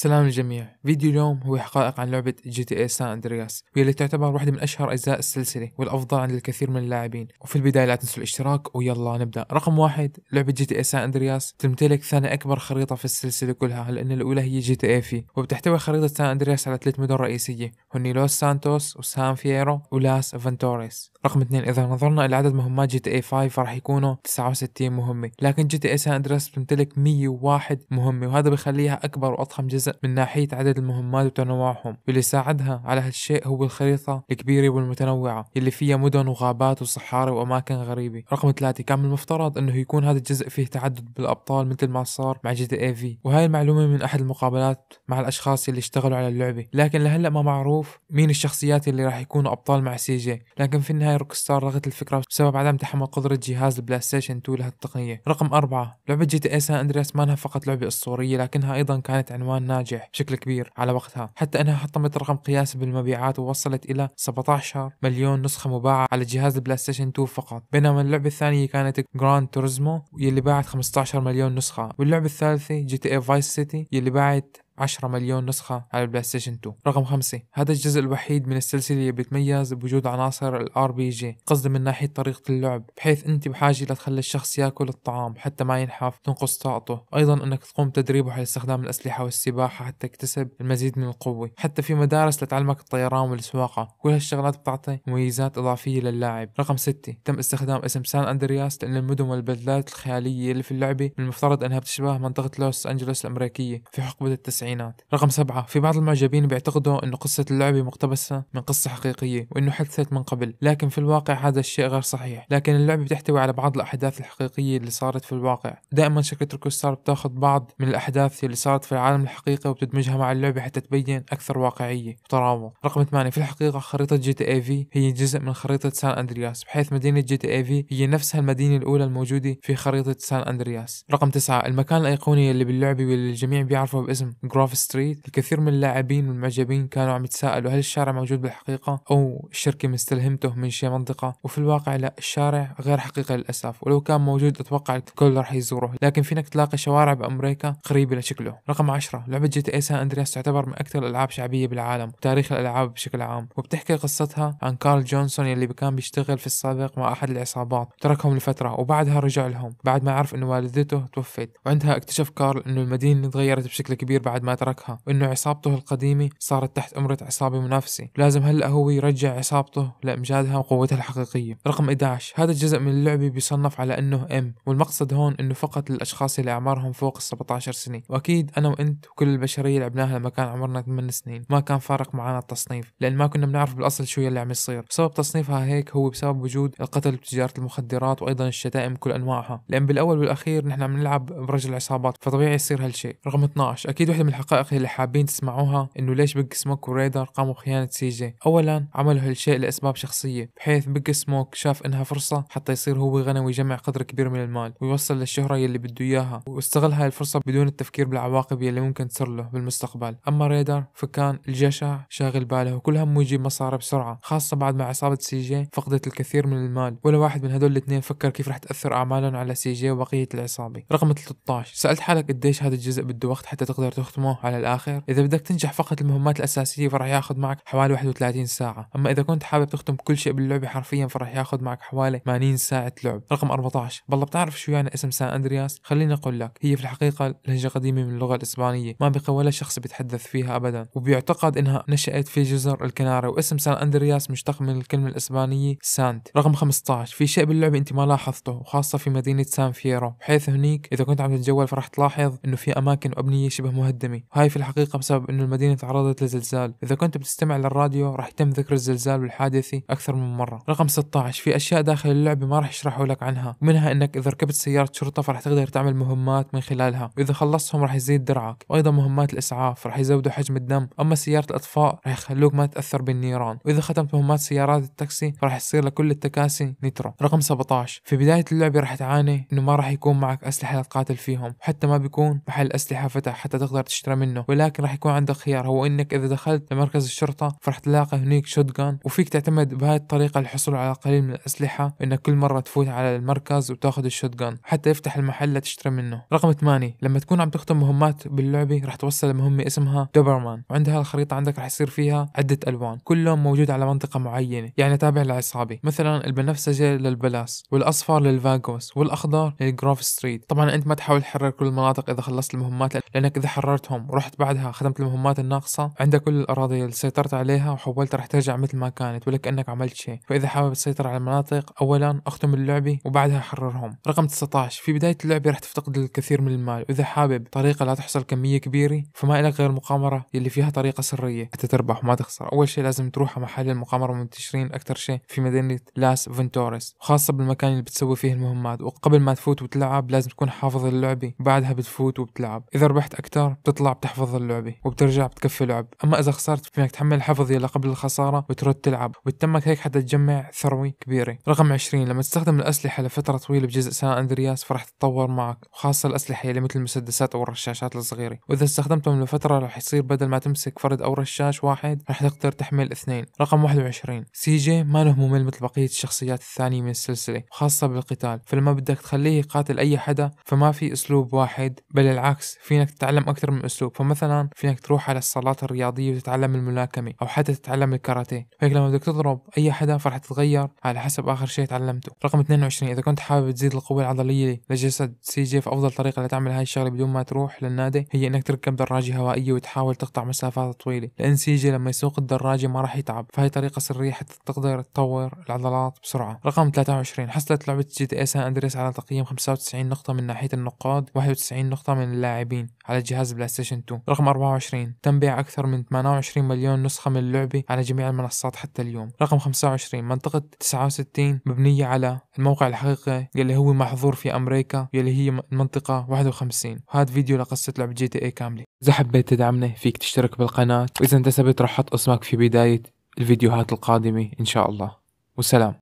سلام للجميع فيديو اليوم هو حقائق عن لعبة جي تي اي سان اندرياس واللي تعتبر واحدة من اشهر اجزاء السلسلة والافضل عند الكثير من اللاعبين وفي البداية لا تنسوا الاشتراك ويلا نبدأ رقم واحد لعبة جي تي اي سان اندرياس تمتلك ثاني اكبر خريطة في السلسلة كلها لان الاولى هي جي تي اي في وبتحتوي خريطة سان اندرياس على ثلاث مدن رئيسية هن لوس سانتوس وسان فييرو ولاس فانتوريس رقم اثنين اذا نظرنا الى عدد مهمات جي تي اي 5 فراح يكونوا 69 مهمه لكن جي تي اي سان اندريس تمتلك 101 مهمه وهذا بخليها اكبر واضخم جزء من ناحيه عدد المهمات وتنوعهم واللي ساعدها على هالشيء هو الخريطه الكبيره والمتنوعه اللي فيها مدن وغابات وصحاري واماكن غريبه رقم ثلاثة كان من المفترض انه يكون هذا الجزء فيه تعدد بالابطال مثل ما صار مع جي تي اي في وهي المعلومه من احد المقابلات مع الاشخاص اللي اشتغلوا على اللعبه لكن لهلا ما معروف مين الشخصيات اللي راح يكونوا ابطال مع سي جي لكن في النهاية النهاية روكستار لغت الفكرة بسبب عدم تحمل قدرة جهاز البلايستيشن 2 لها التقنية رقم أربعة لعبة جي تي اي سان أندرياس مانها فقط لعبة أسطورية لكنها أيضا كانت عنوان ناجح بشكل كبير على وقتها حتى أنها حطمت رقم قياسي بالمبيعات ووصلت إلى 17 مليون نسخة مباعة على جهاز البلاي ستيشن 2 فقط بينما اللعبة الثانية كانت جراند توريزمو يلي باعت 15 مليون نسخة واللعبة الثالثة جي تي اي فايس سيتي يلي باعت 10 مليون نسخة على البلاي ستيشن 2 رقم 5 هذا الجزء الوحيد من السلسلة اللي بيتميز بوجود عناصر الار بي جي قصدي من ناحية طريقة اللعب بحيث انت بحاجة لتخلي الشخص ياكل الطعام حتى ما ينحف تنقص طاقته ايضا انك تقوم تدريبه على استخدام الاسلحة والسباحة حتى يكتسب المزيد من القوة حتى في مدارس لتعلمك الطيران والسواقة كل هالشغلات بتعطي مميزات اضافية للاعب رقم 6 تم استخدام اسم سان اندرياس لان المدن والبلدات الخيالية اللي في اللعبة من المفترض انها بتشبه منطقة لوس انجلوس الامريكية في حقبة التسعين التسعينات رقم سبعة في بعض المعجبين بيعتقدوا أن قصة اللعبة مقتبسة من قصة حقيقية وأنه حدثت من قبل لكن في الواقع هذا الشيء غير صحيح لكن اللعبة بتحتوي على بعض الأحداث الحقيقية اللي صارت في الواقع دائما شركة روكستار بتاخذ بعض من الأحداث اللي صارت في العالم الحقيقي وبتدمجها مع اللعبة حتى تبين أكثر واقعية وتراوغ رقم 8 في الحقيقة خريطة جي تي اي في هي جزء من خريطة سان أندرياس بحيث مدينة جي تي اي في هي نفسها المدينة الأولى الموجودة في خريطة سان أندرياس رقم 9 المكان الأيقوني اللي باللعبة واللي الجميع بيعرفه باسم جروف ستريت الكثير من اللاعبين والمعجبين كانوا عم يتساءلوا هل الشارع موجود بالحقيقة أو الشركة مستلهمته من شي منطقة وفي الواقع لا الشارع غير حقيقي للأسف ولو كان موجود أتوقع الكل راح يزوره لكن فينك تلاقي شوارع بأمريكا قريبة لشكله رقم 10 لعبة جي تي اي سان أندرياس تعتبر من أكثر الألعاب شعبية بالعالم وتاريخ الألعاب بشكل عام وبتحكي قصتها عن كارل جونسون يلي كان بيشتغل في السابق مع أحد العصابات تركهم لفترة وبعدها رجع لهم بعد ما عرف إنه والدته توفت وعندها اكتشف كارل إنه المدينة تغيرت بشكل كبير بعد ما ما تركها وانه عصابته القديمه صارت تحت امره عصابه منافسه لازم هلا هو يرجع عصابته لامجادها وقوتها الحقيقيه رقم 11 هذا الجزء من اللعبه بيصنف على انه ام والمقصد هون انه فقط للاشخاص اللي اعمارهم فوق ال 17 سنه واكيد انا وانت وكل البشريه لعبناها لما كان عمرنا 8 سنين ما كان فارق معنا التصنيف لان ما كنا بنعرف بالاصل شو يلي عم يصير سبب تصنيفها هيك هو بسبب وجود القتل وتجاره المخدرات وايضا الشتائم بكل انواعها لان بالاول والاخير نحن عم نلعب برجل العصابات فطبيعي يصير هالشيء رقم 12 اكيد وحده من الحقائق اللي حابين تسمعوها انه ليش بيج سموك وريدر قاموا بخيانة سيجي اولا عملوا هالشيء لاسباب شخصية بحيث بيج سموك شاف انها فرصة حتى يصير هو غني ويجمع قدر كبير من المال ويوصل للشهرة يلي بده اياها واستغل هاي الفرصة بدون التفكير بالعواقب يلي ممكن تصير له بالمستقبل اما ريدر فكان الجشع شاغل باله وكل همه يجيب مصاري بسرعة خاصة بعد ما عصابة سيجي فقدت الكثير من المال ولا واحد من هدول الاثنين فكر كيف رح تأثر اعمالهم على سيجي وبقية العصابة رقم 13 سألت حالك قديش هذا الجزء بده وقت حتى تقدر تخطب تختمه على الاخر اذا بدك تنجح فقط المهمات الاساسيه فراح ياخذ معك حوالي 31 ساعه اما اذا كنت حابب تختم كل شيء باللعبه حرفيا فراح ياخذ معك حوالي 80 ساعه لعب رقم 14 بالله بتعرف شو يعني اسم سان اندرياس خليني اقول لك هي في الحقيقه لهجه قديمه من اللغه الاسبانيه ما بقى ولا شخص بيتحدث فيها ابدا وبيعتقد انها نشات في جزر الكناري واسم سان اندرياس مشتق من الكلمه الاسبانيه سانت رقم 15 في شيء باللعبه انت ما لاحظته وخاصه في مدينه سان فيرو بحيث هنيك اذا كنت عم تتجول فراح تلاحظ انه في اماكن وابنيه شبه مهدمه الآدمي هاي في الحقيقة بسبب أنه المدينة تعرضت لزلزال إذا كنت بتستمع للراديو راح يتم ذكر الزلزال والحادثة أكثر من مرة رقم 16 في أشياء داخل اللعبة ما راح يشرحوا لك عنها منها أنك إذا ركبت سيارة شرطة فرح تقدر تعمل مهمات من خلالها وإذا خلصتهم راح يزيد درعك وأيضا مهمات الإسعاف راح يزودوا حجم الدم أما سيارة الأطفاء راح يخلوك ما تتأثر بالنيران وإذا ختمت مهمات سيارات التاكسي راح يصير لكل التكاسي نترو رقم 17 في بداية اللعبة راح تعاني أنه ما راح يكون معك أسلحة تقاتل فيهم حتى ما بيكون محل أسلحة فتح حتى تقدر تشتغل تشترى منه ولكن راح يكون عندك خيار هو انك اذا دخلت لمركز الشرطه فراح تلاقي هناك شوت وفيك تعتمد بهاي الطريقه للحصول على قليل من الاسلحه انك كل مره تفوت على المركز وتاخذ الشوت حتى يفتح المحل تشتري منه رقم 8 لما تكون عم تختم مهمات باللعبه راح توصل لمهمه اسمها دوبرمان وعندها الخريطه عندك راح يصير فيها عده الوان كلهم موجود على منطقه معينه يعني تابع لعصابه مثلا البنفسجي للبلاس والاصفر للفاغوس والاخضر للجروف ستريت طبعا انت ما تحاول تحرر كل المناطق اذا خلصت المهمات لانك اذا حررت سيطرتهم ورحت بعدها خدمت المهمات الناقصة عندك كل الأراضي اللي سيطرت عليها وحولت رح ترجع مثل ما كانت أنك عملت شيء فإذا حابب تسيطر على المناطق أولا أختم اللعبة وبعدها حررهم رقم 19 في بداية اللعبة رح تفتقد الكثير من المال وإذا حابب طريقة لا تحصل كمية كبيرة فما إلك غير المقامرة اللي فيها طريقة سرية حتى تربح وما تخسر أول شيء لازم تروح على محل المقامرة منتشرين أكثر شيء في مدينة لاس فنتوريس خاصة بالمكان اللي بتسوي فيه المهمات وقبل ما تفوت وتلعب لازم تكون حافظ اللعبة بعدها بتفوت وبتلعب إذا ربحت أكثر بتطلع بتطلع بتحفظ اللعبة وبترجع بتكفي لعب أما إذا خسرت فيك تحمل الحفظ يلا قبل الخسارة وترد تلعب وبتمك هيك حتى تجمع ثروة كبيرة رقم 20 لما تستخدم الأسلحة لفترة طويلة بجزء سان أندرياس فرح تتطور معك وخاصة الأسلحة يلي مثل المسدسات أو الرشاشات الصغيرة وإذا استخدمتهم لفترة رح يصير بدل ما تمسك فرد أو رشاش واحد رح تقدر تحمل اثنين رقم 21 سي جي ما له ممل مثل بقية الشخصيات الثانية من السلسلة خاصة بالقتال فلما بدك تخليه يقاتل أي حدا فما في أسلوب واحد بل العكس فينك تتعلم أكثر من الاسلوب فمثلا فينك تروح على الصالات الرياضيه وتتعلم الملاكمه او حتى تتعلم الكاراتيه فهيك لما بدك تضرب اي حدا فرح تتغير على حسب اخر شيء تعلمته رقم 22 اذا كنت حابب تزيد القوه العضليه لجسد سي جي فافضل طريقه لتعمل هاي الشغله بدون ما تروح للنادي هي انك تركب دراجه هوائيه وتحاول تقطع مسافات طويله لان سي جي لما يسوق الدراجه ما راح يتعب فهي طريقه سريه حتى تقدر تطور العضلات بسرعه رقم 23 حصلت لعبه جي تي اس اندريس على تقييم 95 نقطه من ناحيه النقاد 91 نقطه من اللاعبين على جهاز بلاي ستيشن 2 رقم 24 تم بيع أكثر من 28 مليون نسخة من اللعبة على جميع المنصات حتى اليوم رقم 25 منطقة 69 مبنية على الموقع الحقيقي يلي هو محظور في أمريكا يلي هي المنطقه 51 وهذا فيديو لقصة لعبة جي تي اي كاملة إذا حبيت تدعمني فيك تشترك بالقناة وإذا انتسبت رح أحط اسمك في بداية الفيديوهات القادمة إن شاء الله وسلام